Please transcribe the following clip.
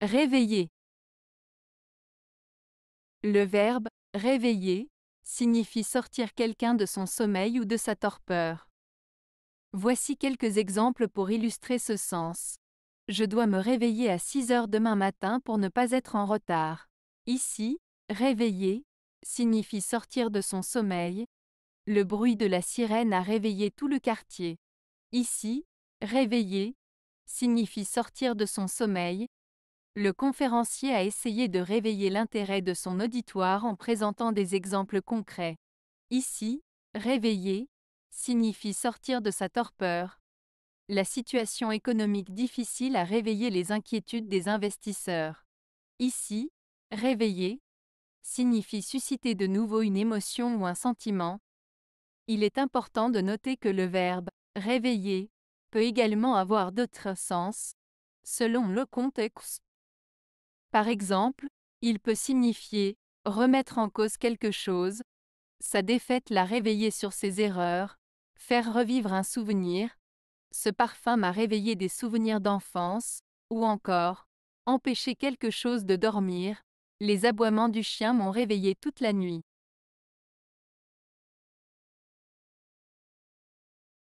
Réveiller. Le verbe réveiller signifie sortir quelqu'un de son sommeil ou de sa torpeur. Voici quelques exemples pour illustrer ce sens. Je dois me réveiller à 6 heures demain matin pour ne pas être en retard. Ici, réveiller signifie sortir de son sommeil. Le bruit de la sirène a réveillé tout le quartier. Ici, réveiller signifie sortir de son sommeil le conférencier a essayé de réveiller l'intérêt de son auditoire en présentant des exemples concrets. Ici, réveiller signifie sortir de sa torpeur. La situation économique difficile a réveillé les inquiétudes des investisseurs. Ici, réveiller signifie susciter de nouveau une émotion ou un sentiment. Il est important de noter que le verbe réveiller peut également avoir d'autres sens selon le contexte. Par exemple, il peut signifier remettre en cause quelque chose, sa défaite l'a réveillé sur ses erreurs, faire revivre un souvenir, ce parfum m'a réveillé des souvenirs d'enfance, ou encore, empêcher quelque chose de dormir, les aboiements du chien m'ont réveillé toute la nuit.